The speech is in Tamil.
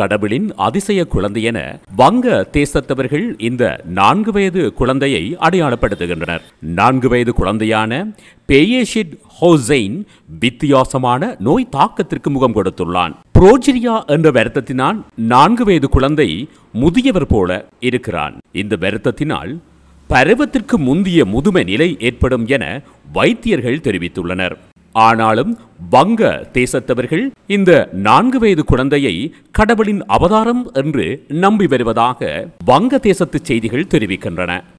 கடவுளின் அதிசய குழந்தை என வங்க தேசத்தவர்கள் இந்த நான்கு வயது குழந்தையை அடையாளப்படுத்துகின்றனர் நான்கு வயது குழந்தையான பேயேஷிட் ஹோசைன் வித்தியாசமான நோய் தாக்கத்திற்கு முகம் கொடுத்துள்ளான் புரோஜிரியா என்ற வருத்தத்தினால் நான்கு வயது குழந்தை முதியவர் போல இருக்கிறான் இந்த வருத்தத்தினால் பருவத்திற்கு முந்திய முதுமை நிலை ஏற்படும் என வைத்தியர்கள் தெரிவித்துள்ளனர் ஆனாலும் வங்க தேசத்தவர்கள் இந்த நான்கு வயது குழந்தையை கடவுளின் அவதாரம் என்று நம்பி வருவதாக வங்க தேசத்து செய்திகள் தெரிவிக்கின்றன